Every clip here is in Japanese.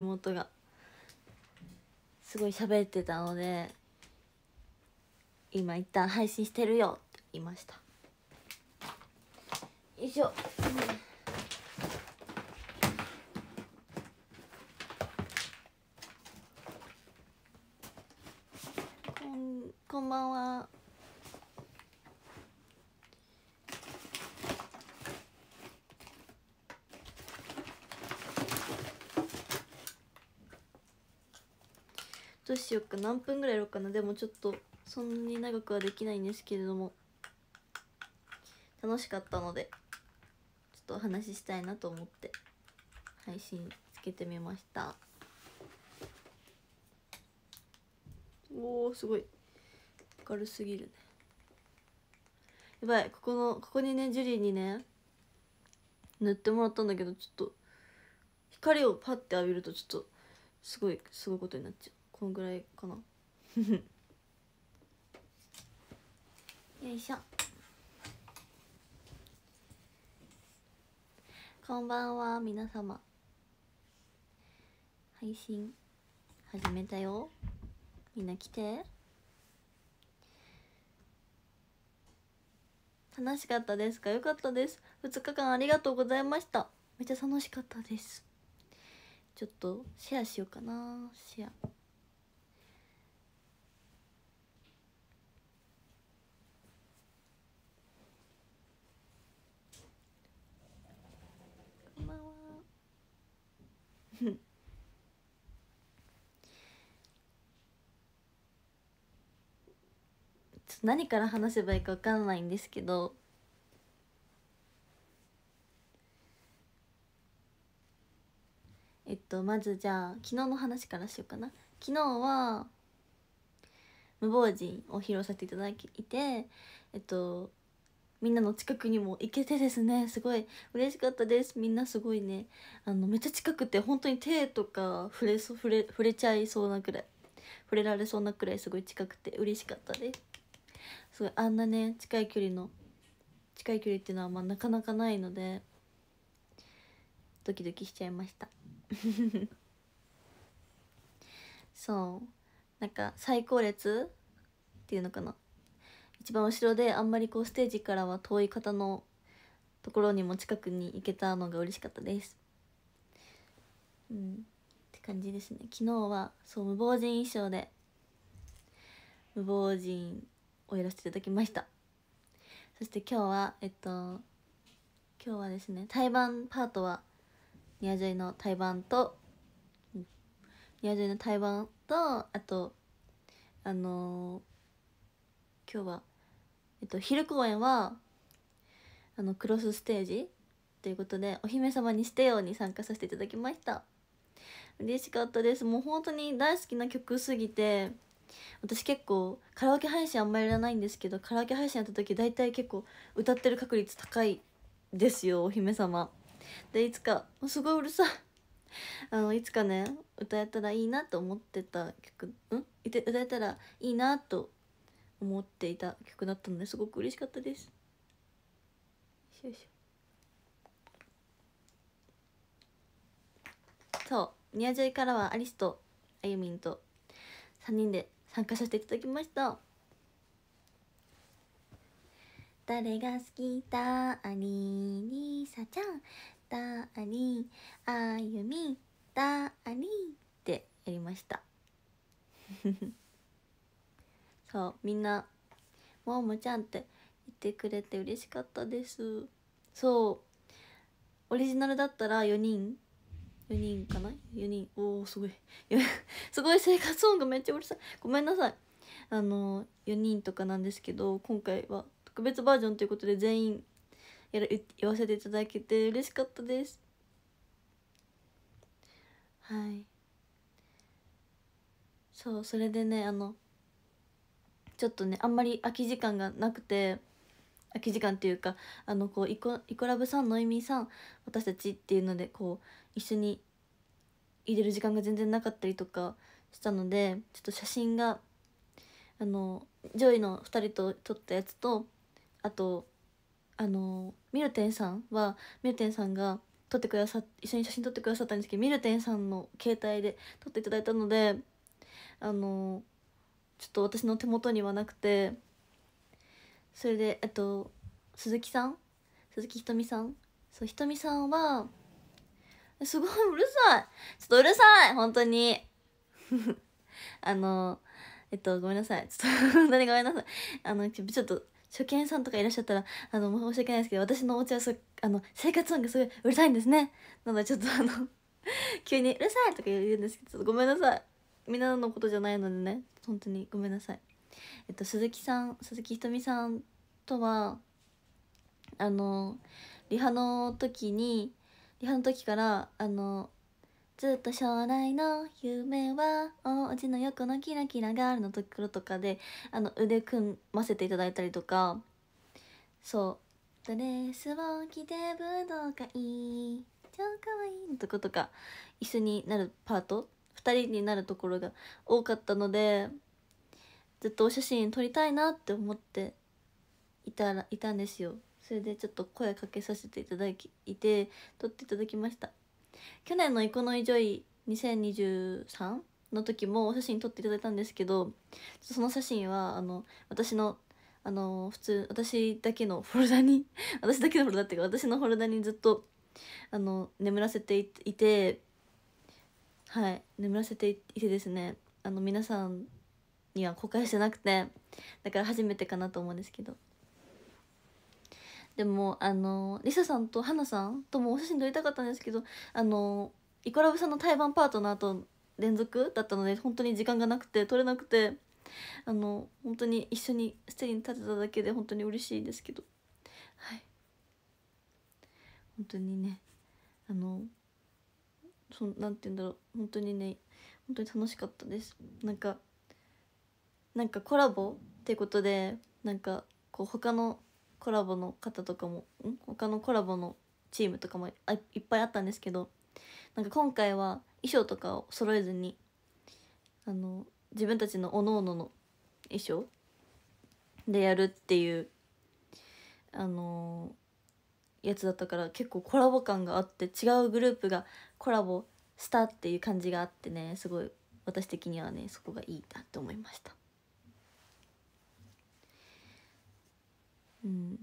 妹がすごい喋ってたので今一旦配信してるよって言いましたよいしょこんこんばんはどうしようか何分ぐらいやろうかなでもちょっとそんなに長くはできないんですけれども楽しかったのでちょっとお話ししたいなと思って配信つけてみましたおおすごい明るすぎるねやばいここのここにねジュリーにね塗ってもらったんだけどちょっと光をパッて浴びるとちょっとすごいすごいことになっちゃうこのぐらいかな よいしょこんばんは皆様配信始めたよみんな来て楽しかったですかよかったです2日間ありがとうございましためっちゃ楽しかったですちょっとシェアしようかなシェア何から話せばいいか分かんないんですけどえっとまずじゃあ昨日の話からしようかな昨日は無謀人を披露させていただいてえっとみんなの近くにも行けてですねすごい嬉しかったですみんなすごいねあのめっちゃ近くて本当に手とか触れそ触れ触れちゃいそうなくらい触れられそうなくらいすごい近くて嬉しかったですすごいあんなね近い距離の近い距離っていうのはまあなかなかないのでドキドキしちゃいました そうなんか最高列っていうのかな一番後ろであんまりこうステージからは遠い方のところにも近くに行けたのが嬉しかったですうんって感じですね昨日はそう無謀人衣装で無謀人をやらせていただきましたそして今日はえっと今日はですね対バンパートはニアジョイの対バンとニアジョイの対バンとあとあのー、今日はえっと昼公演はあのクロスステージということで「お姫様にしてよ」うに参加させていただきました嬉しかったですもう本当に大好きな曲すぎて私結構カラオケ配信あんまりいらないんですけどカラオケ配信やった時大体結構歌ってる確率高いですよお姫様でいつかすごいうるさい あのいつかね歌えたらいいなと思ってた曲うん歌えたらいいなと思っていた曲だったのですごく嬉しかったですよいしょそうニアからはアリスとあゆみんと3人で参加させていただきました誰が好きだありりさちゃんだありあゆみだありってやりました そうみんな「ももちゃん」って言ってくれて嬉しかったですそうオリジナルだったら4人4人かな4人おおすごい すごい生活音がめっちゃうるさいごめんなさいあの4人とかなんですけど今回は特別バージョンということで全員やら言わせていただけて嬉しかったですはいそうそれでねあのちょっとねあんまり空き時間がなくて空き時間というかあのこうイコイコラブさんノイミーさん私たちっていうのでこう一緒に入れる時間が全然なかったりとかしたのでちょっと写真があの上位の2人と撮ったやつとあとあのミルテンさんはミルテンさんが撮ってくださ一緒に写真撮ってくださったんですけどミルテンさんの携帯で撮っていただいたのであのちょっと私の手元にはなくてそれであと鈴木さん鈴木ひとみさんそうひとみさんはすごいうるさいちょっとうるさい本当に あのえっとごめんなさいちょっと本当にごめんなさいあのちょっと初見さんとかいらっしゃったらあの申し訳ないですけど私のお家はそあの生活音がすごいうるさいんですねなのでちょっとあの 急に「うるさい!」とか言うんですけどごめんなさいみんなのことじゃないのでね本当にごめんなさいえっと、鈴木さん鈴木ひとみさんとはあのリハの時にリハの時からあのずっと将来の夢はおうちの横のキラキラガールのところとかであの腕組ませていただいたりとかそうドレスを着て武道会超かわいいのとことか一緒になるパート2人になるところが多かったのでずっとお写真撮りたいなって思っていたらいたんですよそれでちょっと声かけさせていただきいて撮っていただきました去年の「イコノイジョイ2023」の時もお写真撮っていただいたんですけどその写真はあの私のあの普通私だけのフォルダに 私だけのフォルダっていうか私のフォルダにずっとあの眠らせていてはい眠らせていてですねあの皆さんには公開してなくてだから初めてかなと思うんですけどでもあのリサさんとはなさんともお写真撮りたかったんですけどあのイコラブさんの対バンパートナーと連続だったので本当に時間がなくて撮れなくてあの本当に一緒にステージに立てただけで本当に嬉しいですけどはい本当にねあのそなんて言うんだろう本当にね本当に楽しかったですなんかなんかコラボってことでなんかこう他のコラボの方とかもん他のコラボのチームとかもあいっぱいあったんですけどなんか今回は衣装とかを揃えずにあの自分たちのおのおのの衣装でやるっていうあのー、やつだったから結構コラボ感があって違うグループがコラボしたっていう感じがあってねすごい私的にはねそこがいいなって思いました。うん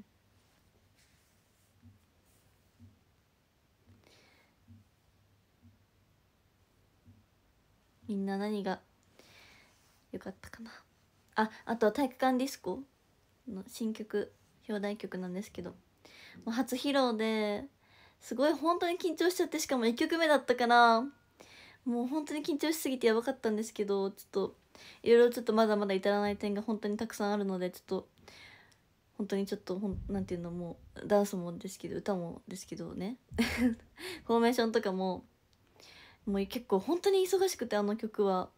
みんな何がよかったかなああと体育館ディスコの新曲表題曲なんですけどもう初披露ですごい本当に緊張しちゃってしかも1曲目だったからもう本当に緊張しすぎてやばかったんですけどちょっといろいろちょっとまだまだ至らない点が本当にたくさんあるのでちょっと本当にちょっとほんなんていうのもダンスもですけど歌もですけどね フォーメーションとかももう結構本当に忙しくてあの曲は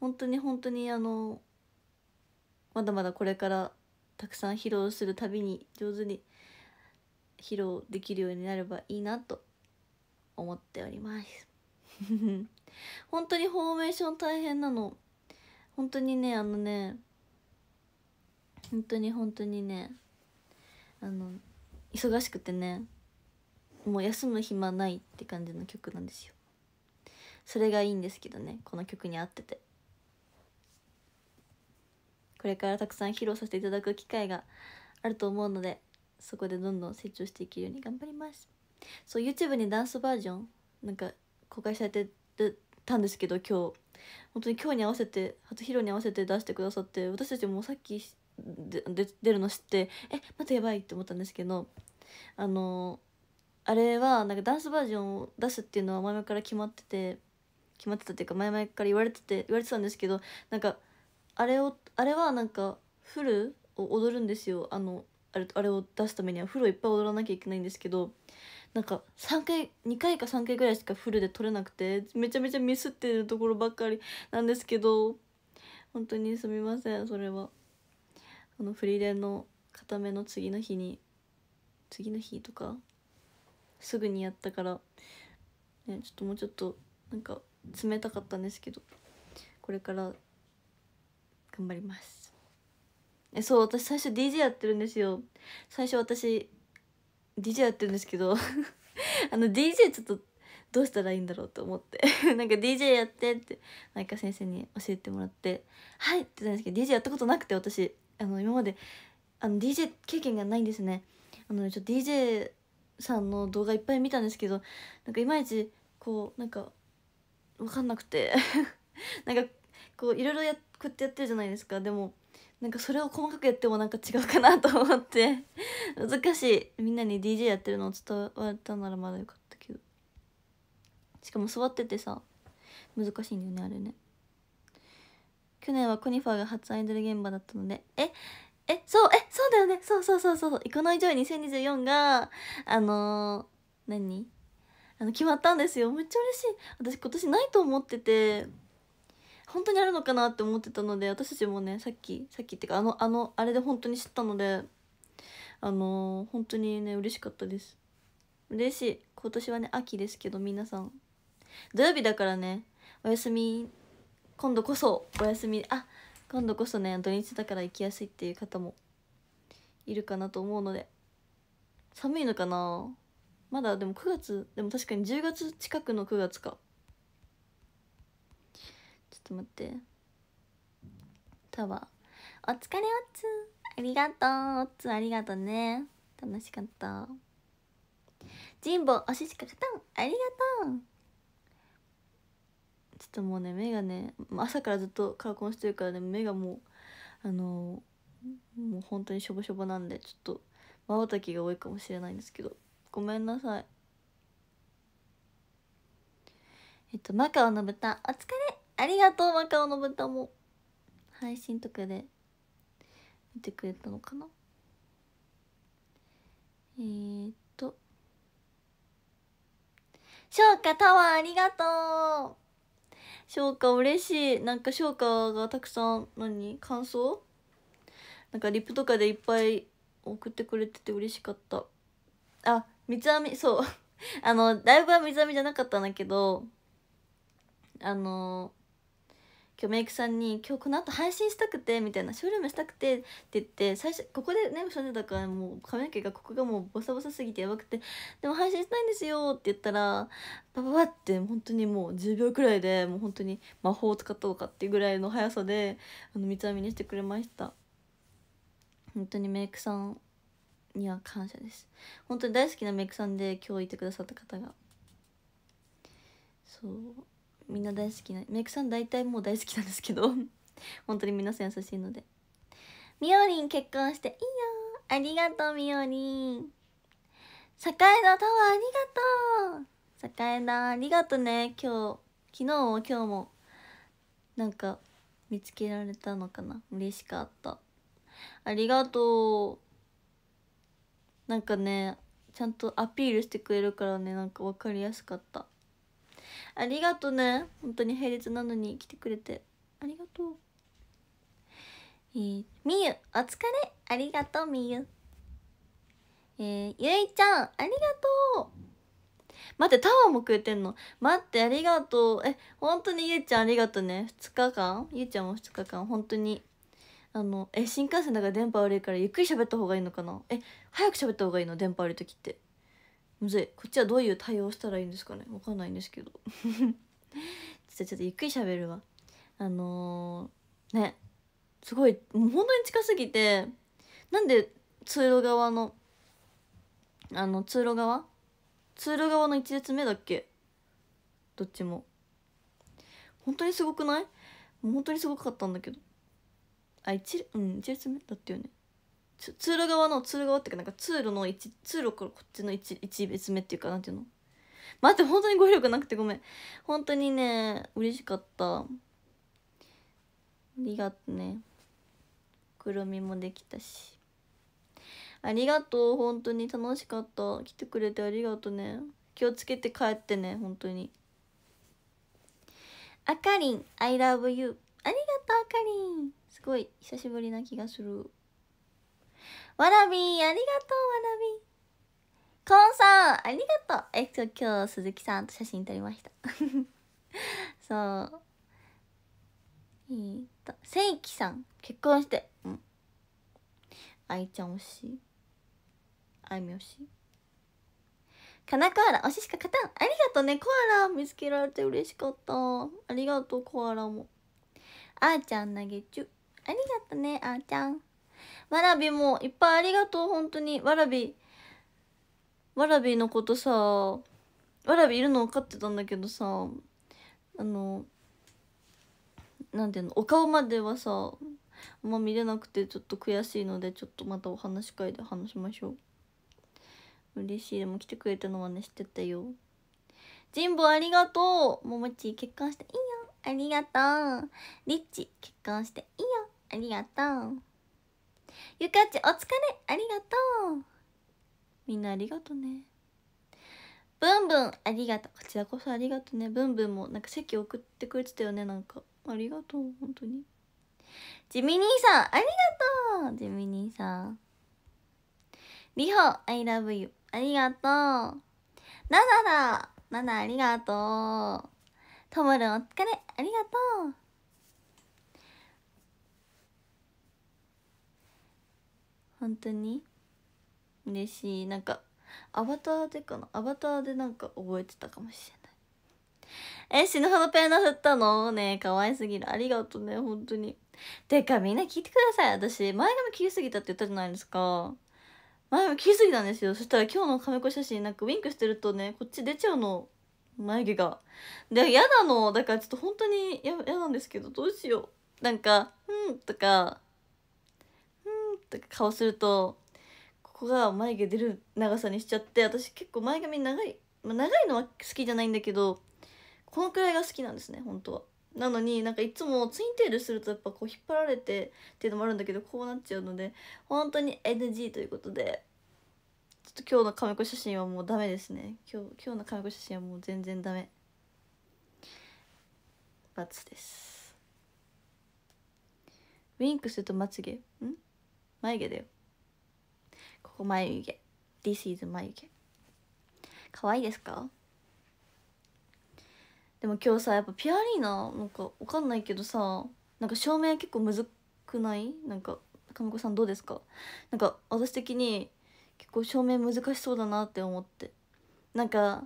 本当に本当にあのまだまだこれからたくさん披露するたびに上手に披露できるようになればいいなと思っております 本当にフォーメーション大変なの本当にねあのね本当に本当にねあの忙しくてねもう休む暇ないって感じの曲なんですよそれがいいんですけどねこの曲に合っててこれからたくさん披露させていただく機会があると思うのでそこでどんどん成長していけるように頑張りますそう YouTube にダンスバージョンなんか公開されてたんですけど今日本当に今日に合わせて初披露に合わせて出してくださって私たちもさっき出るの知ってえ待またやばいって思ったんですけどあのあれはなんかダンスバージョンを出すっていうのは前々から決まってて決まってたっていうか前々から言われてて言われてたんですけどなんかあれをあれはなんかフルを踊るんですよあのあれあれを出すためにはフルをいっぱい踊らなきゃいけないんですけどなんか3回2回か3回ぐらいしかフルで取れなくてめちゃめちゃミスってるところばっかりなんですけど本当にすみませんそれは。このフリレンの固めの次の日に次の日とかすぐにやったから、ね、ちょっともうちょっとなんか冷たかったんですけどこれから頑張りますえそう私最初 DJ やってるんですよ最初私 DJ やってるんですけど あの DJ ちょっとどうしたらいいんだろうと思って なんか DJ やってって内科先生に教えてもらって「はい」って言ったんですけど DJ やったことなくて私あの今まであの DJ 経験がないんですねあのちょっと DJ さんの動画いっぱい見たんですけどなんかいまいちこうなんか分かんなくて なんかこういろいろやこうやってやってるじゃないですかでもなんかそれを細かくやってもなんか違うかなと思って 難しいみんなに DJ やってるのを伝わったならまだよかったけどしかも座っててさ難しいんだよねあれね去年はコニファーが初アイドル現場だったのでええそうえそうだよねそうそうそうそうイコノイジョイ2024があのー、何あの決まったんですよめっちゃ嬉しい私今年ないと思ってて本当にあるのかなって思ってたので私たちもねさっきさっきっていうかあのあのあれで本当に知ったのであのー、本当にね嬉しかったです嬉しい今年はね秋ですけど皆さん土曜日だからねお休み今度こそお休みあ今度こそね土日だから行きやすいっていう方もいるかなと思うので寒いのかなまだでも9月でも確かに10月近くの9月かちょっと待ってタワーお疲れおつありがとうおつありがとうね楽しかった神保おししかかたんありがとうちょっともうね目がね朝からずっとカラコンしてるからね目がもうあのー、もう本当にしょぼしょぼなんでちょっとまばたきが多いかもしれないんですけどごめんなさいえっとマカオの豚お疲れありがとうマカオの豚も配信とかで見てくれたのかなえー、っと昇華タワーありがとう翔歌嬉しいなんか翔歌がたくさん何感想なんかリップとかでいっぱい送ってくれてて嬉しかったあ三つ編みそう あのライブは三つ編みじゃなかったんだけどあの今日メイクさんに「今日この後配信したくて」みたいな「ショールームしたくて」って言って最初ここでねしんでたからもう髪の毛がここがもうボサボサすぎてやばくて「でも配信したいんですよ」って言ったらバババって本当にもう10秒くらいでもう本当に魔法を使ったのかっていうぐらいの速さであの三つ編みにしてくれました本当にメイクさんには感謝です本当に大好きなメイクさんで今日いてくださった方がそうみんな大好きなメイクさん大体もう大好きなんですけど 本当に皆さん優しいのでみおりん結婚していいよありがとうみおりん栄田タワーありがとう栄田ありがとね今日昨日も今日もなんか見つけられたのかな嬉しかったありがとうなんかねちゃんとアピールしてくれるからねなんか分かりやすかったありがとね本当に平日なのに来てくれてありがとうえー、みゆお疲れありがとうみゆえー、ゆいちゃんありがとう待ってタワーもくれてんの待ってありがとうえ本当にゆいちゃんありがとうね2日間ゆいちゃんも2日間本当にあのえ新幹線だから電波悪いからゆっくり喋った方がいいのかなえ早く喋った方がいいの電波悪い時ってむずいこっちはどういう対応したらいいんですかねわかんないんですけど ちょっとゆっくり喋るわあのー、ねすごいもう本当に近すぎてなんで通路側のあの通路側通路側の1列目だっけどっちも本当にすごくない本当にすごかったんだけどあ一うん1列目だったよね通路側の通路側っていうかなんか通路の一通路からこっちの一別列目っていうかなんていうの待って本当に語彙力なくてごめん本当にね嬉しかったありがとねくるみもできたしありがとう本当に楽しかった来てくれてありがとね気をつけて帰ってね本当にあかりん I love you ありがとうあかりんすごい久しぶりな気がするわらびありがとうわらびコンさんありがとうえっ今日鈴木さんと写真撮りました そうえー、っとせいきさん結婚してうんあいちゃん推しあいみ推しかなコアラ推ししか勝たんありがとうねコアラ見つけられて嬉しかったありがとうコアラもあーちゃん投げちゅありがとねあーちゃんわらびもいっぱいありがとう本当にわらびわらびのことさわらびいるの分かってたんだけどさあのなんていうのお顔まではさあんま見れなくてちょっと悔しいのでちょっとまたお話会で話しましょう嬉しいでも来てくれたのはね知ってたよジンボありがとうももち結婚していいよありがとうリッチ結婚していいよありがとうゆかちお疲れありがとうみんなありがとねブンブンありがとうこちらこそありがとねブンブンもなんか席送ってくれてたよねなんかありがとう本当にジミニーさんありがとうジミニーさんリホ I love you ありがとうナナだナナありがとうともるんお疲れありがとう本当に嬉しいなんかアバターでかなアバターでなんか覚えてたかもしれないえ死ぬほどペンダ振ったのねえ可愛すぎるありがとうね本当にてかみんな聞いてください私前髪切りすぎたって言ったじゃないですか前髪切りすぎたんですよそしたら今日のカメコ写真なんかウィンクしてるとねこっち出ちゃうの眉毛がで嫌なのだからちょっと本当に嫌なんですけどどうしようなんか「うん」とか顔するとここが眉毛出る長さにしちゃって私結構前髪長い、まあ、長いのは好きじゃないんだけどこのくらいが好きなんですね本当は。なのになんかいつもツインテールするとやっぱこう引っ張られてっていうのもあるんだけどこうなっちゃうので本当に NG ということでちょっと今日の亀子写真はもうダメですね今日今日の亀子写真はもう全然ダメ×ですウィンクするとまつげん眉毛だよここ眉毛 This is 眉毛可愛いですかでも今日さやっぱピアリーナなんかわかんないけどさなんか照明結構むずくないなんか金子さんどうですかなんか私的に結構照明難しそうだなって思ってなんか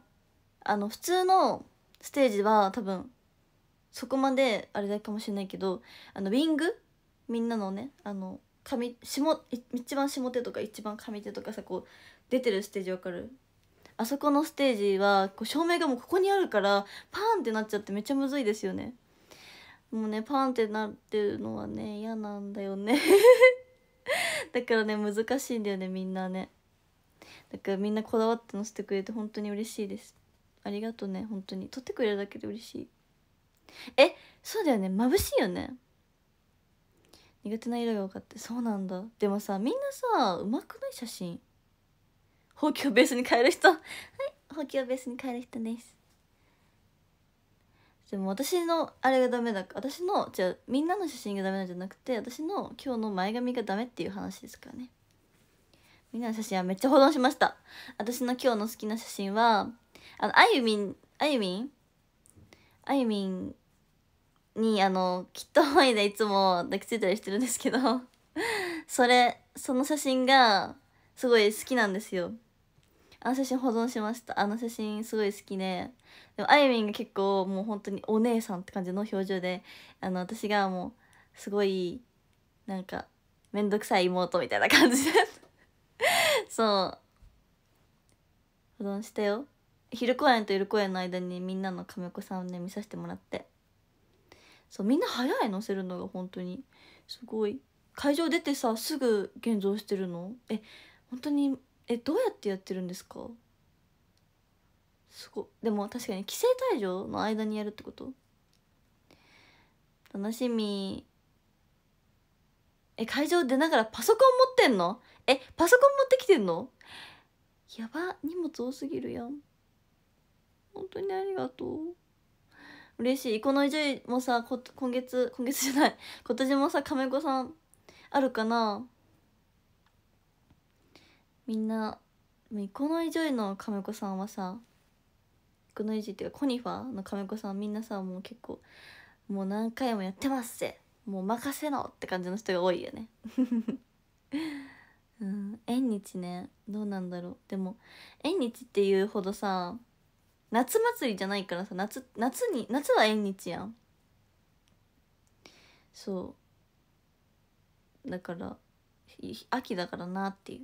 あの普通のステージは多分そこまであれだけかもしれないけどあのウィングみんなのねあの上下一番下手とか一番上手とかさこう出てるステージわかるあそこのステージはこう照明がもうここにあるからパーンってなっちゃってめっちゃむずいですよねもうねパーンってなってるのはね嫌なんだよね だからね難しいんだよねみんなねだからみんなこだわって載せてくれて本当に嬉しいですありがとうね本当に撮ってくれるだけで嬉しいえそうだよね眩しいよね苦手な色が分かってそうなんだでもさみんなさうまくない写真ほうきをベースに変える人はいほうきをベースに変える人ですでも私のあれがダメだ私のじゃあみんなの写真がダメなんじゃなくて私の今日の前髪がダメっていう話ですからねみんなの写真はめっちゃ保存しました私の今日の好きな写真はあのあゆみんあゆみんあゆみんにあのきっとハワでいつも抱きついたりしてるんですけどそれその写真がすごい好きなんですよあの写真保存しましたあの写真すごい好きででもあゆみんが結構もう本当にお姉さんって感じの表情であの私がもうすごいなんか面倒くさい妹みたいな感じで そう保存したよ昼公演と夜公演の間にみんなの亀子さんをね見させてもらってそうみんな早いのせるのが本当にすごい会場出てさすぐ現像してるのえ本当にえどうやってやってるんですかすごでも確かに規制退場の間にやるってこと楽しみえ会場出ながらパソコン持ってんのえパソコン持ってきてんのやば荷物多すぎるやん本当にありがとう嬉しいこのョいもさ今月今月じゃない 今年もさ亀子さんあるかなみんなこのョいの亀子さんはさこの勢いっていうかコニファーの亀子さんみんなさもう結構もう何回もやってますぜ。もう任せろって感じの人が多いよね うん縁日ねどうなんだろうでも縁日っていうほどさ夏祭りじゃないからさ夏夏に夏は縁日やんそうだから秋だからなっていう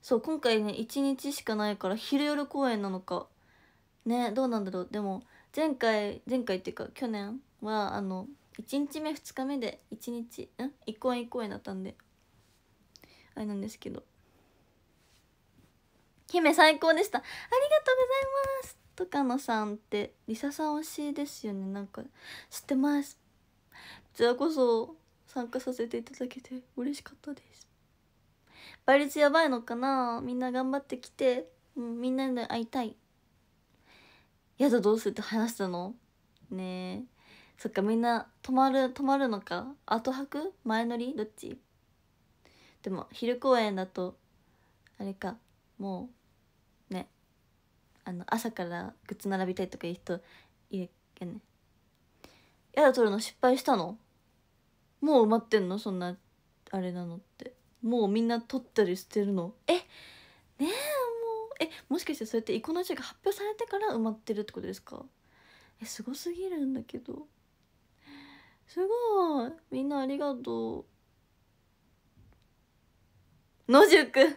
そう今回ね1日しかないから昼夜公演なのかねどうなんだろうでも前回前回っていうか去年はあの1日目2日目で1日ん1公演1公演だったんであれなんですけど姫最高でしたありがとうございます高野さんってリサさん推しですよねなんか知ってますこちらこそ参加させていただけて嬉しかったです倍率やばいのかなみんな頑張ってきて、うん、みんなで会いたいやだどうするって話したのねえそっかみんな泊まる泊まるのか後泊前乗りどっちでも昼公演だとあれかもうあの朝からグッズ並びたいとかいう人いるやねやだ取るの失敗したのもう埋まってんのそんなあれなのってもうみんな取ったりしてるのえねえもうえもしかしてそうやってイコの字が発表されてから埋まってるってことですかえすごすぎるんだけどすごいみんなありがとう野宿キャン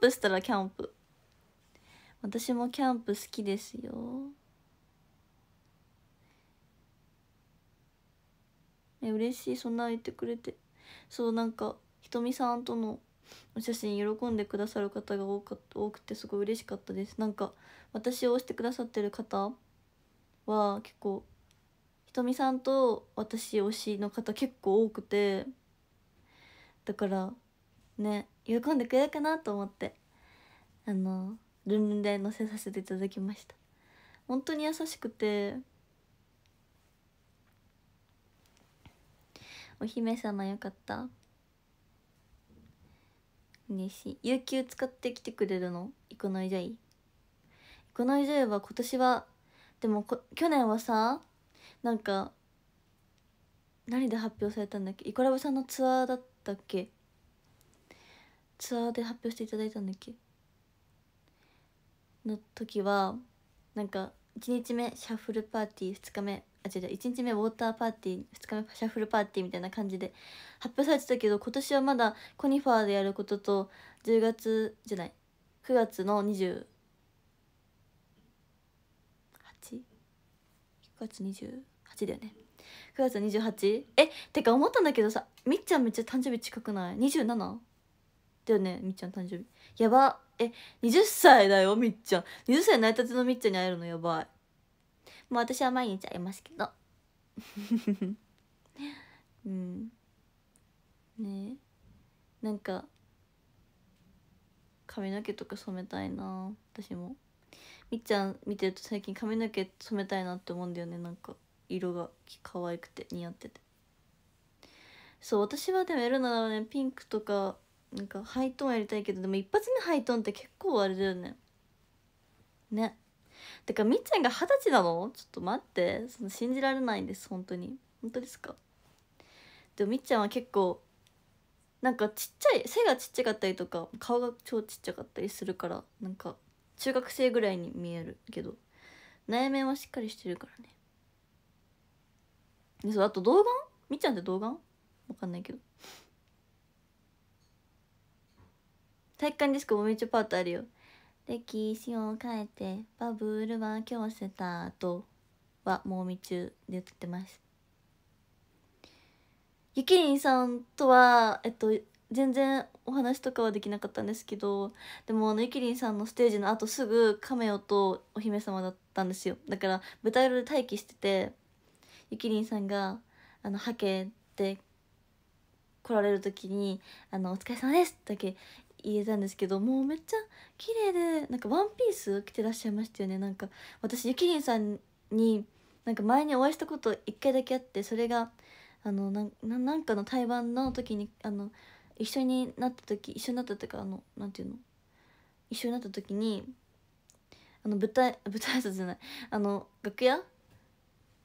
プしたらキャンプ私もキャンプ好きですよえ嬉しいそんな言ってくれてそうなんかひとみさんとのお写真喜んでくださる方が多か多くてすごい嬉しかったですなんか私を推してくださってる方は結構ひとみさんと私推しの方結構多くてだからね喜んでくれるかなと思ってあのルンルンで載せさせていただきました本当に優しくてお姫様よかった嬉しい有給使ってきてくれるのイコないじゃいイコないじゃいは今年はでも去年はさなんか何で発表されたんだっけイコラブさんのツアーだったっけツアーで発表していただいたんだっけの時はなんか1日目シャッフルパーティー2日目あ違う違う1日目ウォーターパーティー2日目シャッフルパーティーみたいな感じで発表されてたけど今年はまだコニファーでやることと10月じゃない9月の 28?9 月28だよね9月 28? えってか思ったんだけどさみっちゃんめっちゃ誕生日近くない 27? だよねみっちゃん誕生日やばえ、20歳だよ、みっちゃん。20歳成なりたてのみっちゃんに会えるのやばい。もう私は毎日会えますけど。うん。ねなんか、髪の毛とか染めたいな私も。みっちゃん見てると最近髪の毛染めたいなって思うんだよね、なんか。色が可愛くて似合ってて。そう私はでもやるならねピンクとかなんかハイトーンやりたいけどでも一発目ハイトーンって結構あれだよねねてかみっちゃんが二十歳なのちょっと待ってその信じられないんです本当に本当ですかでもみっちゃんは結構なんかちっちゃい背がちっちゃかったりとか顔が超ちっちゃかったりするからなんか中学生ぐらいに見えるけど内面はしっかりしてるからねでそうあと動画みっちゃんって動画わかんないけど体育館ディスコもめっちゃパートあるよ歴史を変えてバブルは今日スタートはもうみ中で歌ってますゆきりんさんとはえっと全然お話とかはできなかったんですけどでもあのゆきりんさんのステージのあとすぐカメオとお姫様だったんですよだから舞台裏で待機しててゆきりんさんがあのハケで来られる時に「あのお疲れ様です」だけ言えたんですけどもうめっちゃ綺麗でなんかワンピース着てらっしゃいましたよねなんか私ゆきりんさんになんか前にお会いしたこと1回だけあってそれがあのなんかの対バンの時にあの一緒になった時一緒になったというかあのなんていうの一緒になった時にあの舞台舞台挨拶じゃないあの楽屋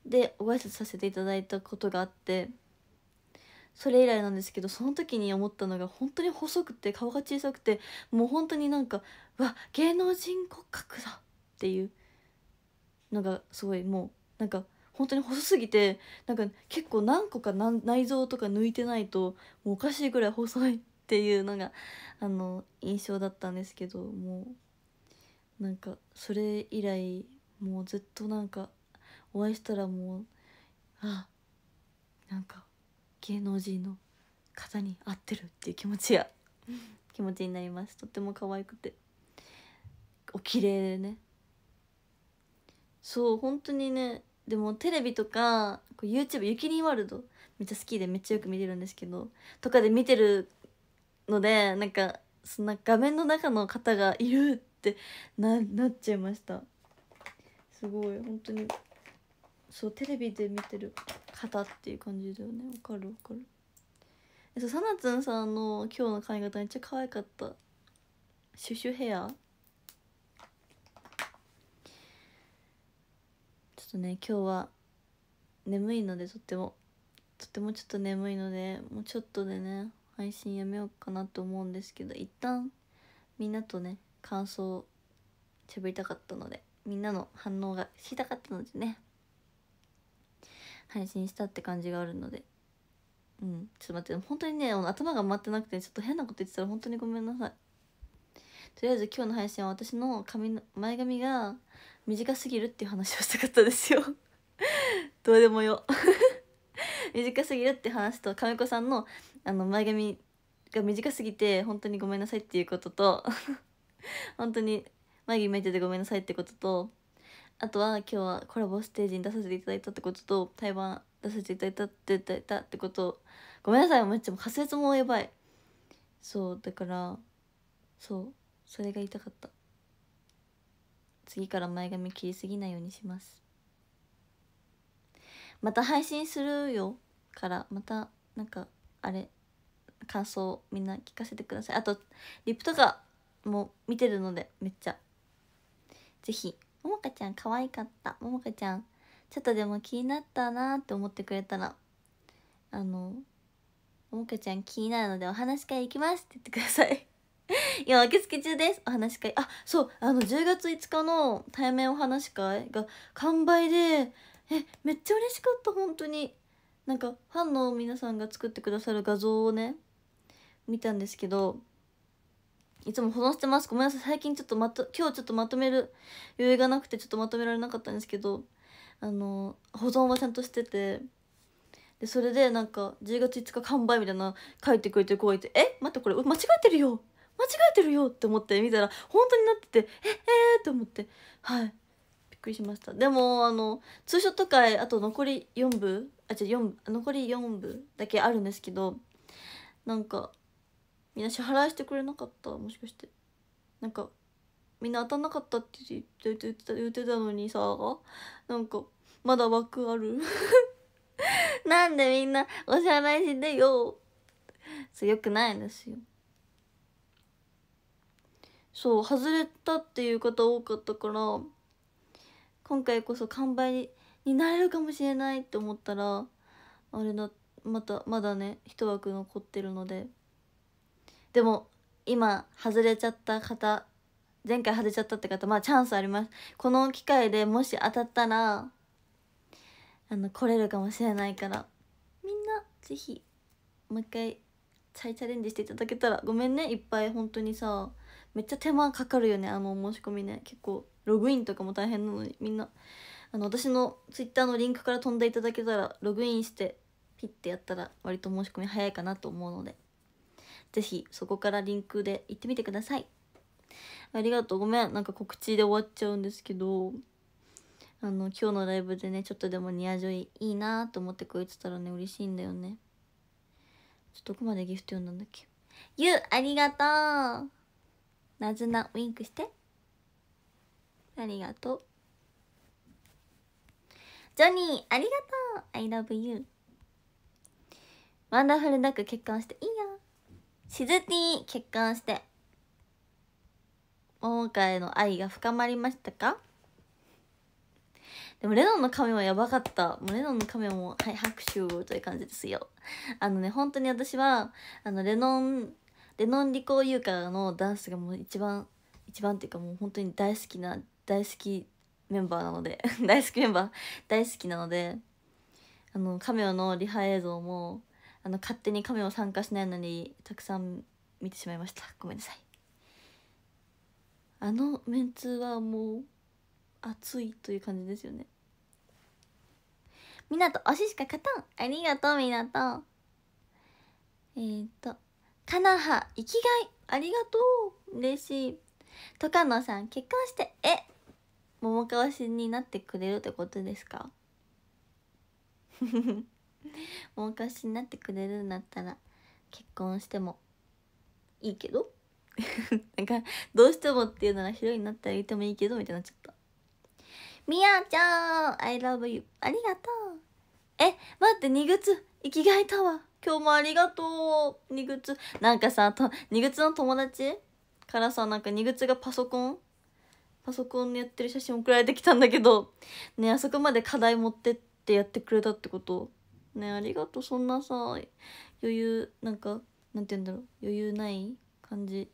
でご挨拶させていただいたことがあって。それ以来なんですけどその時に思ったのが本当に細くて顔が小さくてもう本当になんかわ芸能人骨格だっていうのがすごいもうなんか本当に細すぎてなんか結構何個か内臓とか抜いてないともうおかしいぐらい細いっていうのがあの印象だったんですけどもうなんかそれ以来もうずっとなんかお会いしたらもうあなんか芸能人の方に合ってるっていう気持ちや気持ちになりますとっても可愛くてお綺麗でねそう本当にねでもテレビとか YouTube ゆきりんワールドめっちゃ好きでめっちゃよく見てるんですけどとかで見てるのでなんかそんな画面の中の方がいるってななっちゃいましたすごい本当にそうテレビで見てる方っていう感じだよねわかるわかるえそうさなつんさんの今日の髪型めっちゃ可愛かったシュシュヘアちょっとね今日は眠いのでとってもとてもちょっと眠いのでもうちょっとでね配信やめようかなと思うんですけど一旦みんなとね感想を喋りたかったのでみんなの反応が知りたかったのでね配信したって感じがあるのでうんちょっと待って本当にね頭が回ってなくてちょっと変なこと言ってたら本当にごめんなさいとりあえず今日の配信は私の髪の前髪が短すぎるっていう話をしたかったですよ どうでもよ 短すぎるって話と亀子さんのあの前髪が短すぎて本当にごめんなさいっていうことと 本当に眉毛見いててごめんなさいってこととあとは今日はコラボステージに出させていただいたってことと対バン出させていただいたっていただいたってことごめんなさいめっちゃ仮説もやばいそうだからそうそれが言いたかった次から前髪切りすぎないようにしますまた配信するよからまたなんかあれ感想みんな聞かせてくださいあとリップとかも見てるのでめっちゃぜひももかちゃん可愛かったももかちゃんちょっとでも気になったなって思ってくれたらあのももかちゃん気になるのでお話し会行きますって言ってください 今受付中ですお話し会あそうあの10月5日の対面お話し会が完売でえめっちゃ嬉しかった本当になんかファンの皆さんが作ってくださる画像をね見たんですけどいつも保存してますごめんなさい最近ちょっとまと今日ちょっとまとめる余裕がなくてちょっとまとめられなかったんですけどあの保存はちゃんとしててでそれでなんか10月5日完売みたいな書いてくれてる子がいて「え待ってこれ間違えてるよ間違えてるよ」って思って見たら本当になってて「ええー、って思ってはいびっくりしましたでもあのツーショット会あと残り4部あ違う4残り4部だけあるんですけどなんかみんな支払いしてくれなかったもしかしてなんかみんな当たんなかったって言ってた言ってたのにさなんかまだ枠ある なんでみんなお支払いしてよそうよくないんですよそう外れたっていう方多かったから今回こそ完売になれるかもしれないって思ったらあれだまたまだね一枠残ってるので。でも今外れちゃった方前回外れちゃったって方まあチャンスありますこの機会でもし当たったらあの来れるかもしれないからみんな是非もう一回再チャレンジしていただけたらごめんねいっぱい本当にさめっちゃ手間かかるよねあの申し込みね結構ログインとかも大変なのにみんなあの私の Twitter のリンクから飛んでいただけたらログインしてピッてやったら割と申し込み早いかなと思うのでぜひそこからリンクで行ってみてくださいありがとうごめんなんか告知で終わっちゃうんですけどあの今日のライブでねちょっとでもニアジョイいいなと思ってくれてたらね嬉しいんだよねちょっとどこまでギフト読んだんだっけゆうありがとうなずなウインクしてありがとうジョニーありがとう I love you ワンダフルダック結婚していいよしず結婚して桃花への愛が深まりましたかでもレノンの髪はやばかったもうレノンの髪もはい拍手という感じですよあのね本当に私はあのレノンレノンリコユーカのダンスがもう一番一番っていうかもう本当に大好きな大好きメンバーなので 大好きメンバー大好きなのであのカメのリハ映像もあの勝手にカメも参加しないのにたくさん見てしまいましたごめんなさいあのメンツはもう熱いという感じですよねみなと推ししか勝たんありがとうみなとえっ、ー、とかなは生きがいありがとう嬉しいとかのさん結婚してえ桃川氏になってくれるってことですか おかしになってくれるんだったら結婚してもいいけど なんかどうしてもっていうならヒロインになったら言ってもいいけどみたいになっちゃったみやちゃん I love you ありがとうえ待って2月生きがいタワー今日もありがとう2月なんかさと2月の友達からさなんか2月がパソコンパソコンやってる写真送られてきたんだけどねあそこまで課題持ってってやってくれたってことねありがとうそんなさ余裕なんかなんて言うんだろう余裕ない感じ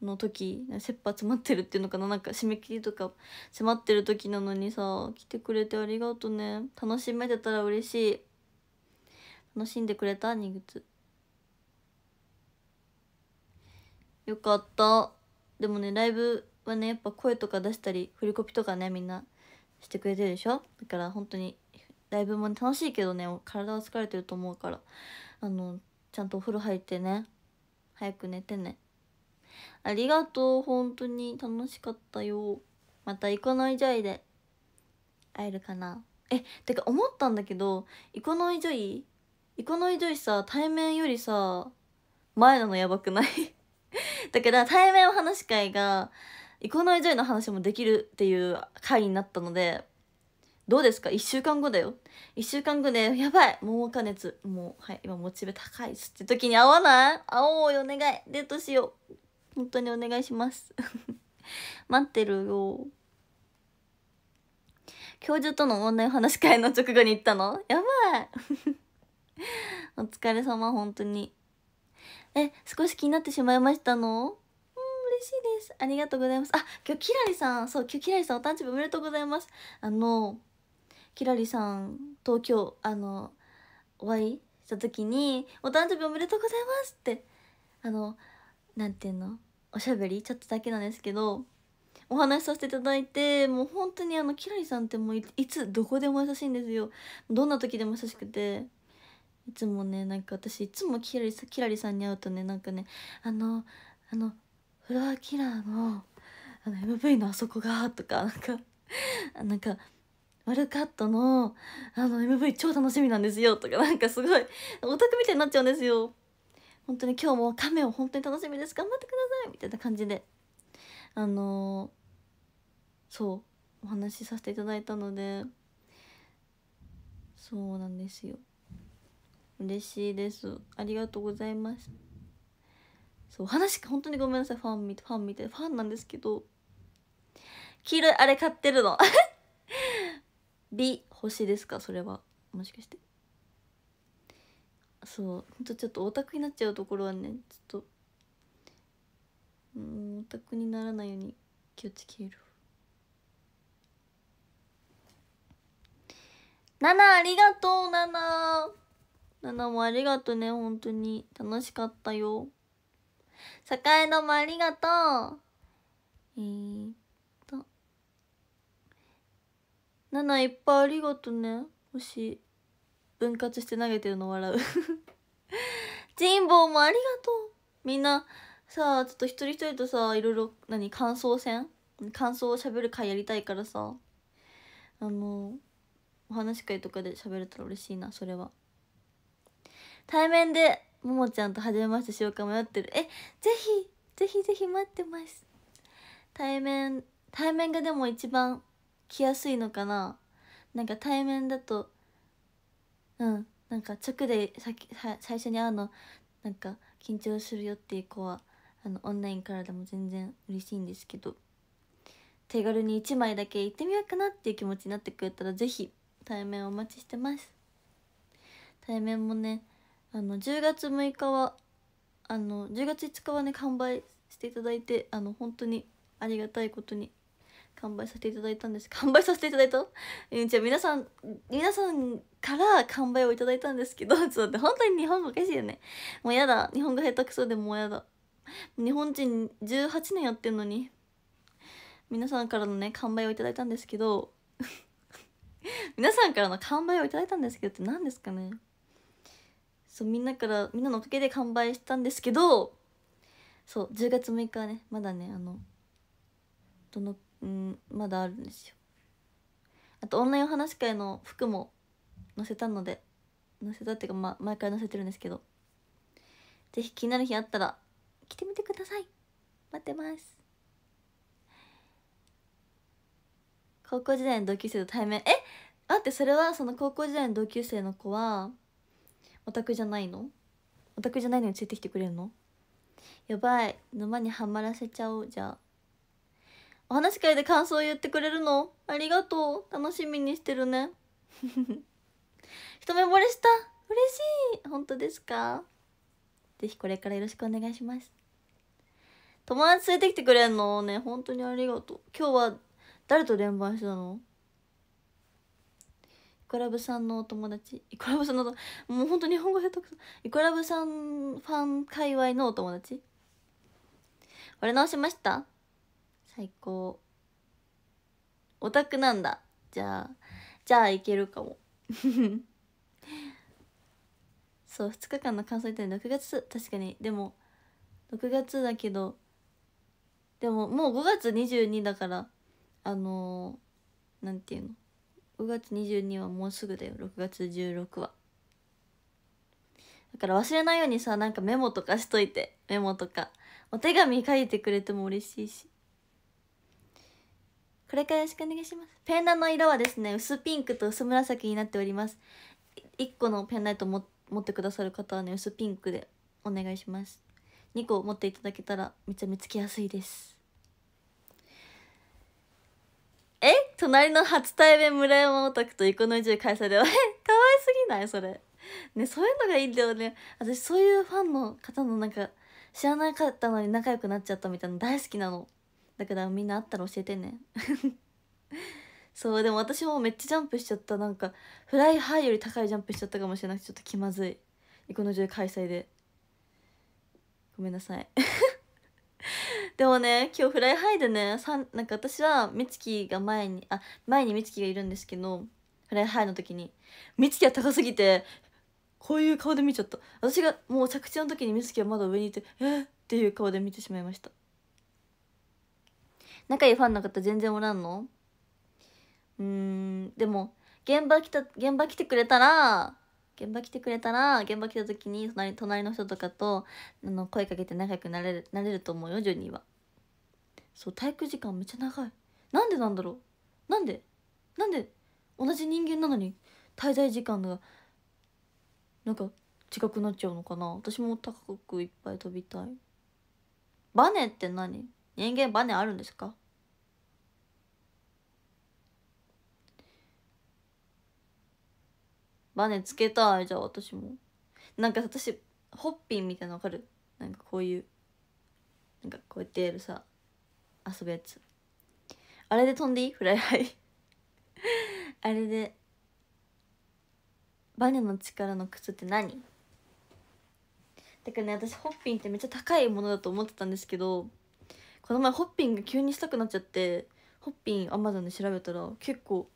の時切羽詰まってるっていうのかななんか締め切りとか迫ってる時なのにさ来てくれてありがとうね楽しめてたら嬉しい楽しんでくれた2月よかったでもねライブはねやっぱ声とか出したり振りコピとかねみんなしてくれてるでしょだから本当にライブも楽しいけどね体は疲れてると思うからあのちゃんとお風呂入ってね早く寝てねありがとう本当に楽しかったよまたイコノイジョイで会えるかなえてか思ったんだけどイコノイジョイイコノイジョイさ対面よりさ前なのやばくない だから対面お話し会がイコノイジョイの話もできるっていう回になったのでどうですか ?1 週間後だよ。1週間後で、やばい桃加熱。もう、はい、今モチベ高いっすって時に会わない会おうよ、お願いデートしよう。本当にお願いします。待ってるよ。教授とのオンライン話し会の直後に行ったのやばい お疲れ様、本当に。え、少し気になってしまいましたの嬉しいです。ありがとうございます。あ、今日キラリさん、そう、今日キラリさんお誕生日おめでとうございます。あの、きらりさん東京あのお会いした時に「お誕生日おめでとうございます」ってあのなんていうのおしゃべりちょっとだけなんですけどお話しさせていただいてもう本当にあのキラリさんってもういつどこでも優しいんですよどんな時でも優しくていつもねなんか私いつもキラリキラリさんに会うとねなんかねあのあのフロアキラーのあの MV のあそこがとかなんか なんかワルカットのあの MV 超楽しみなんですよとかなんかすごいオタクみたいになっちゃうんですよ本当に今日もカメを本当に楽しみです頑張ってくださいみたいな感じであのー、そうお話しさせていただいたのでそうなんですよ嬉しいですありがとうございますそう話本当にごめんなさいファンみファンみたいファンなんですけど黄色いあれ買ってるの り星ですかそれはもしかしてそうほんとちょっとオタクになっちゃうところはねちょっとうんオタクにならないように気をつけるなな、ありがとうなな。なもありがとうね本当に楽しかったよ栄のもありがとうえーナナいっぱいありがとねもし分割して投げてるの笑う ジンボーもありがとうみんなさあちょっと一人一人とさいろいろ何感想戦感想をしゃべる会やりたいからさあのお話会とかで喋れたら嬉しいなそれは対面でももちゃんと初めましてしようか迷ってるえぜひぜひぜひ待ってます対面対面がでも一番来やすいのかななんか対面だとうんなんか直でさ最初に会うのなんか緊張するよっていう子はあのオンラインからでも全然嬉しいんですけど手軽に1枚だけ行ってみようかなっていう気持ちになってくれたら是非対面お待ちしてます対面もねあの10月6日はあの10月5日はね完売していただいてあの本当にありがたいことに完売させていただいたんです完売させていただいた じゃあ皆さん皆さんから完売をいただいたんですけどちょっと待って本当に日本語おかしいよねもうやだ日本語下手くそでもうやだ日本人18年やってんのに皆さんからのね完売をいただいたんですけど 皆さんからの完売をいただいたんですけどって何ですかねそうみんなからみんなのおかげで完売したんですけどそう10月6日はねまだねあのどのうんまだあるんですよあとオンラインお話会の服も載せたので載せたっていうか、まあ、毎回載せてるんですけど是非気になる日あったら来てみてください待ってます高校時代の同級生と対面え待ってそれはその高校時代の同級生の子はオタクじゃないのオタクじゃないのについてきてくれるのやばい沼にはまらせちゃおうじゃあお話し会で感想を言ってくれるのありがとう。楽しみにしてるね。一目惚れした。嬉しい。本当ですかぜひこれからよろしくお願いします。友達連れてきてくれんのね、本当にありがとう。今日は誰と連番したのイコラブさんのお友達イコラブさんのもう本当日本語下手くそイコラブさんファン界隈のお友達割れ直しました最高オタクなんだじゃあじゃあいけるかも そう2日間の感想言ったら6月確かにでも6月だけどでももう5月22だからあのー、なんていうの5月22はもうすぐだよ6月16はだから忘れないようにさなんかメモとかしといてメモとかお手紙書いてくれても嬉しいしこれからよろしくお願いしますペンダの色はですね薄ピンクと薄紫になっております1個のペンライト持ってくださる方はね薄ピンクでお願いします2個持っていただけたらめちゃめちゃきやすいですえ隣の初対面村山オタクとイコノイ中開催で え可愛すぎないそれねそういうのがいいんだよね私そういうファンの方のなんか知らなかったのに仲良くなっちゃったみたいなの大好きなのだからみんなあったら教えてね そうでも私もめっちゃジャンプしちゃったなんかフライハイより高いジャンプしちゃったかもしれなくてちょっと気まずいイコノジ開催でごめんなさい でもね今日フライハイでねなんか私は美月が前にあ前に美月がいるんですけどフライハイの時に美月は高すぎてこういう顔で見ちゃった私がもう着地の時に美月はまだ上にいてえっっていう顔で見てしまいました仲いいファンの方全然おらんのうんでも現場来た現場来てくれたら現場来てくれたら現場来た時に隣隣の人とかとあの声かけて仲良くなれるなれると思うよジョニーはそう体育時間めっちゃ長いなんでなんだろうなんでなんで同じ人間なのに滞在時間がなんか違くなっちゃうのかな私も高くいっぱい飛びたいバネって何人間バネあるんですかバネつけたいじゃあ私もなんか私ホッピンみたいなの分かるなんかこういうなんかこうやってやるさ遊ぶやつあれで飛んでいいフライハイ あれでバネの力の靴って何だからね私ホッピンってめっちゃ高いものだと思ってたんですけどこの前ホッピンが急にしたくなっちゃってホッピンアマゾンで調べたら結構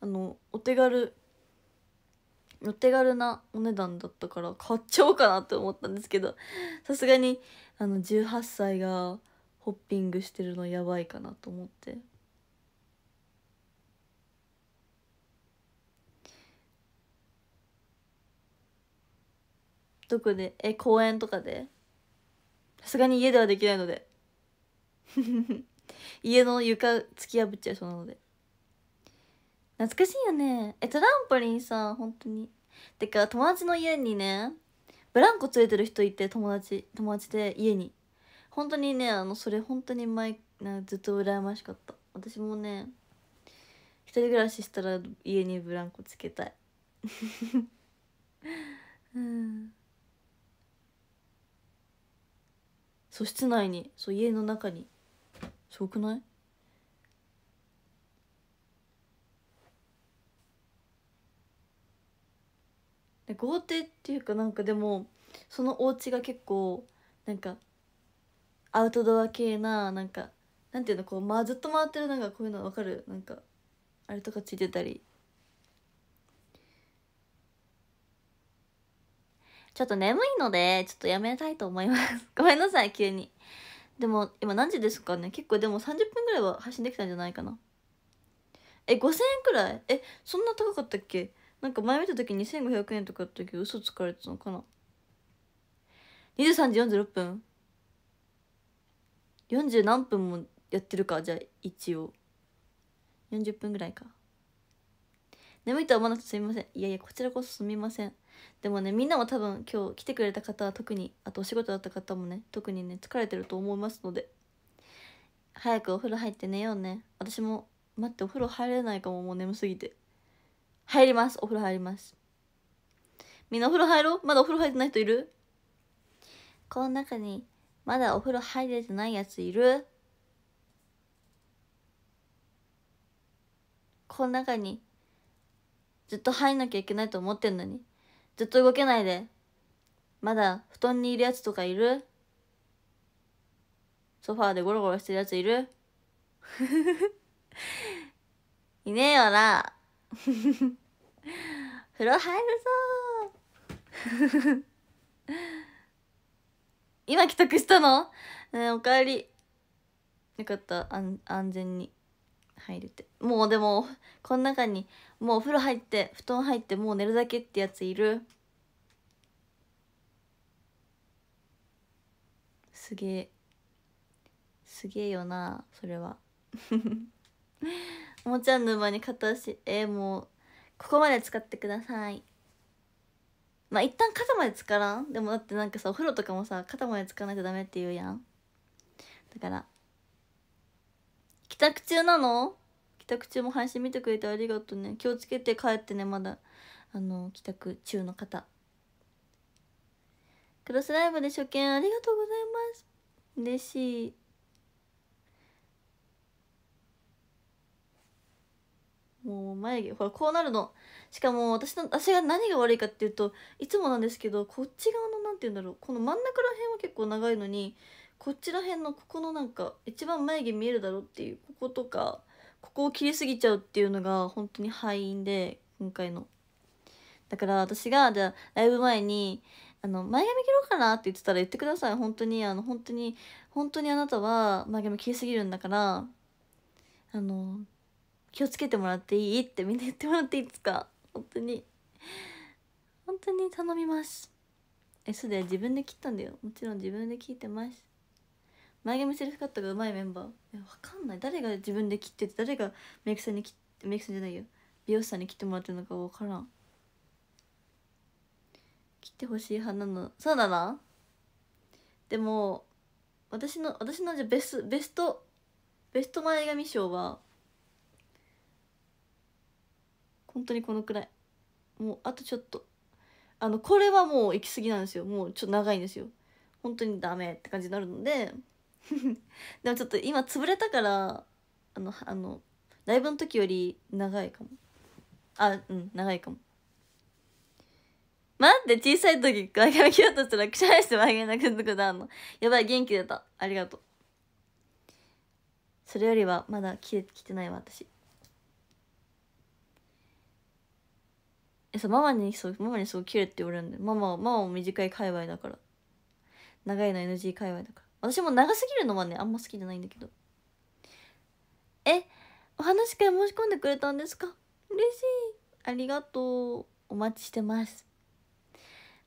あのお手軽お手軽なお値段だったから買っちゃおうかなって思ったんですけどさすがにあの18歳がホッピングしてるのやばいかなと思ってどこでえ公園とかでさすがに家ではできないので 家の床突き破っちゃいそうなので。懐かしいよねえトランポリンさ本当にてか友達の家にねブランコ連れてる人いて友達友達で家に本当にねあのそれ本当に前なずっと羨ましかった私もね一人暮らししたら家にブランコつけたい うんそう室内にそう家の中にすごくない豪邸っていうかなんかでもそのお家が結構なんかアウトドア系ななんかなんていうのこう、まあ、ずっと回ってるなんかこういうのわかるなんかあれとかついてたりちょっと眠いのでちょっとやめたいと思います ごめんなさい急にでも今何時ですかね結構でも30分ぐらいは発信できたんじゃないかなえ5000円くらいえそんな高かったっけなんか前見た時に1500円とかだったけど嘘つかれてたのかな23時46分40何分もやってるかじゃあ一応40分ぐらいか眠いとは思わなくてすみませんいやいやこちらこそすみませんでもねみんなも多分今日来てくれた方は特にあとお仕事だった方もね特にね疲れてると思いますので早くお風呂入って寝ようね私も待ってお風呂入れないかももう眠すぎて入りますお風呂入りますみんなお風呂入ろうまだお風呂入ってない人いるこの中にまだお風呂入れてないやついるこの中にずっと入んなきゃいけないと思ってんのにずっと動けないでまだ布団にいるやつとかいるソファーでゴロゴロしてるやついる いねえよな。風呂入るぞ 今帰宅したのねおかえりよかった安安全に入れてもうでもこの中にもうお風呂入って布団入ってもう寝るだけってやついるすげえすげえよなそれは おもちゃ沼に片足えー、もうここまで使ってくださいまあ一旦肩までつからんでもだってなんかさお風呂とかもさ肩までつかなきゃダメって言うやんだから帰宅中なの帰宅中も配信見てくれてありがとうね気をつけて帰ってねまだあの帰宅中の方クロスライブで初見ありがとうございます嬉しいもう眉毛ほらこうなるのしかも私の私が何が悪いかっていうといつもなんですけどこっち側の何て言うんだろうこの真ん中ら辺は結構長いのにこっちら辺のここのなんか一番眉毛見えるだろうっていうこことかここを切りすぎちゃうっていうのが本当に敗因で今回のだから私がじゃあライブ前にあの前髪切ろうかなって言ってたら言ってください本当にあの本当に本当にあなたは前髪切りすぎるんだからあの気をつけてもらっていいってみんな言ってもらっていいですか本当に本当に頼みますえそうだよ自分で切ったんだよもちろん自分で切ってます前髪セルフカットがうまいメンバーえ分かんない誰が自分で切ってて誰がメイクさんに切ってメイクさんじゃないよ美容師さんに切ってもらってるのか分からん切ってほしい派なのそうだなでも私の私のじゃベスベストベスト前髪賞は本当にこのくらいもうあとちょっとあのこれはもう行き過ぎなんですよもうちょっと長いんですよ本当にダメって感じになるので でもちょっと今潰れたからあのあのライブの時より長いかもあうん長いかも待って小さい時ガキガキだとしたらくしゃみしてワキなくんとこのやばい元気出たありがとうそれよりはまだ切れてきてないわ私えそうママにそうママにすごい切って言われるんでママはママも短い界隈だから長いの NG 界隈だから私も長すぎるのはねあんま好きじゃないんだけどえお話会申し込んでくれたんですか嬉しいありがとうお待ちしてます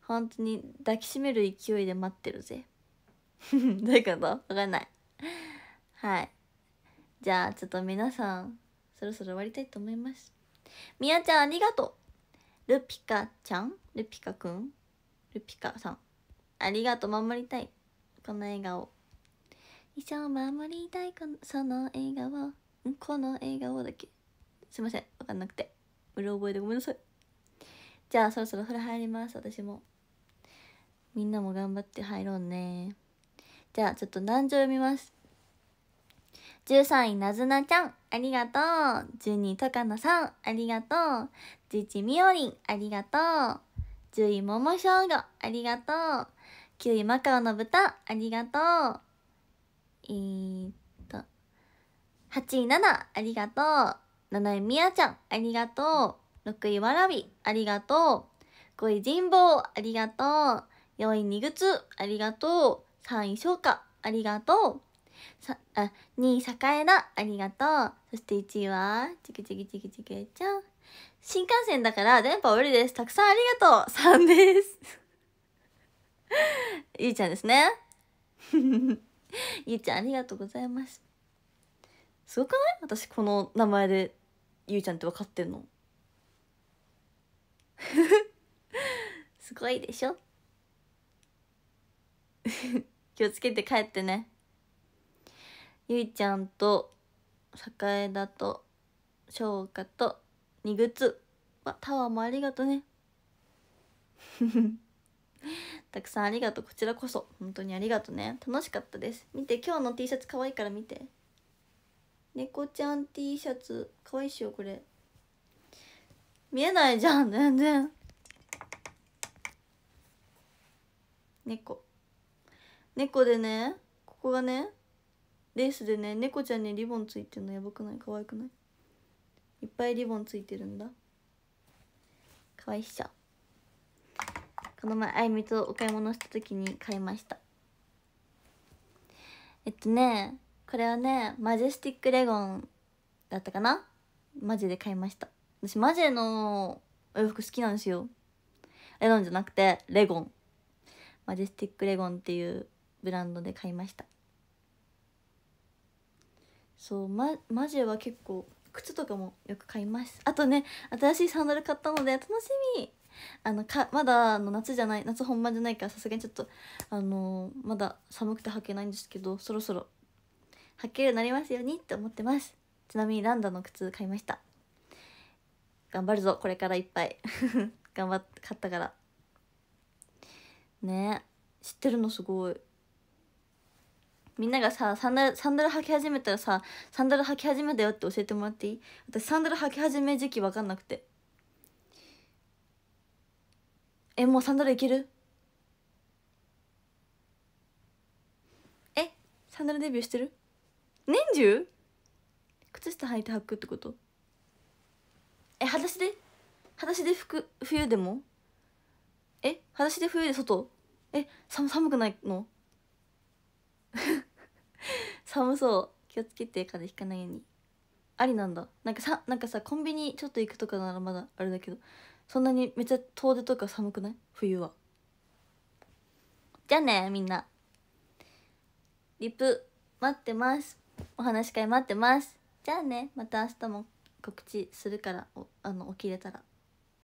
本当に抱きしめる勢いで待ってるぜ どういうことわかんないはいじゃあちょっと皆さんそろそろ終わりたいと思いますみやちゃんありがとうルピカちゃんルピカくんルピカさん。ありがとう、守りたい。この笑顔。一生守りたい、この、その笑顔。この笑顔だけ。すいません、分かんなくて。うろ覚えでごめんなさい。じゃあ、そろそろ風呂入ります、私も。みんなも頑張って入ろうね。じゃあ、ちょっと男女読みます。13位なずなちゃん、ありがとう。12位とかのさん、ありがとう。11位みおりん、ありがとう。10位ももしょうご、ありがとう。9位マカオの豚、ありがとう。えー、っと、8位なな、ありがとう。7位みやちゃん、ありがとう。6位わらび、ありがとう。5位人望、ありがとう。4位にぐつ、ありがとう。3位しょうか、ありがとう。さあ2位栄のありがとうそして1位はチキチキチキチキちゃん新幹線だから電波悪いですたくさんありがとう3ですゆいちゃんですねゆ いちゃんありがとうございますすごくない私この名前でゆいちゃんって分かってんの すごいでしょ 気をつけて帰ってねゆいちゃんと栄田と翔歌とにぐつタワーもありがとね たくさんありがとうこちらこそ本当にありがとね楽しかったです見て今日の T シャツ可愛いから見て猫ちゃん T シャツ可愛いっしょこれ見えないじゃん全然猫猫でねここがねレースでね猫ちゃんにリボンついてるのやばくない可愛くないいっぱいリボンついてるんだかわいっしょこの前あいみつをお買い物した時に買いましたえっとねこれはねマジェスティックレゴンだったかなマジで買いました私マジのお洋服好きなんですよレゴンじゃなくてレゴンマジェスティックレゴンっていうブランドで買いましたそう、ママジは結構靴とかもよく買いますあとね新しいサンダル買ったので楽しみあのかまだの夏じゃない夏本番じゃないからさすがにちょっとあのー、まだ寒くて履けないんですけどそろそろ履けるようになりますようにって思ってますちなみにランダの靴買いました頑張るぞこれからいっぱい 頑張って買ったからね知ってるのすごいみんながさサンダルサンダル履き始めたらさサンダル履き始めたよって教えてもらっていい私サンダル履き始め時期分かんなくてえもうサンダルいけるえサンダルデビューしてる年中靴下履いて履くってことえ裸足で裸足で服冬でもえ裸足で冬で外え寒寒くないの 寒そう気をつけて風邪ひかないようにありなんだなんかさなんかさコンビニちょっと行くとかならまだあれだけどそんなにめっちゃ遠出とか寒くない冬はじゃあねみんなリプ待ってますお話し会待ってますじゃあねまた明日も告知するからおあの起きれたら。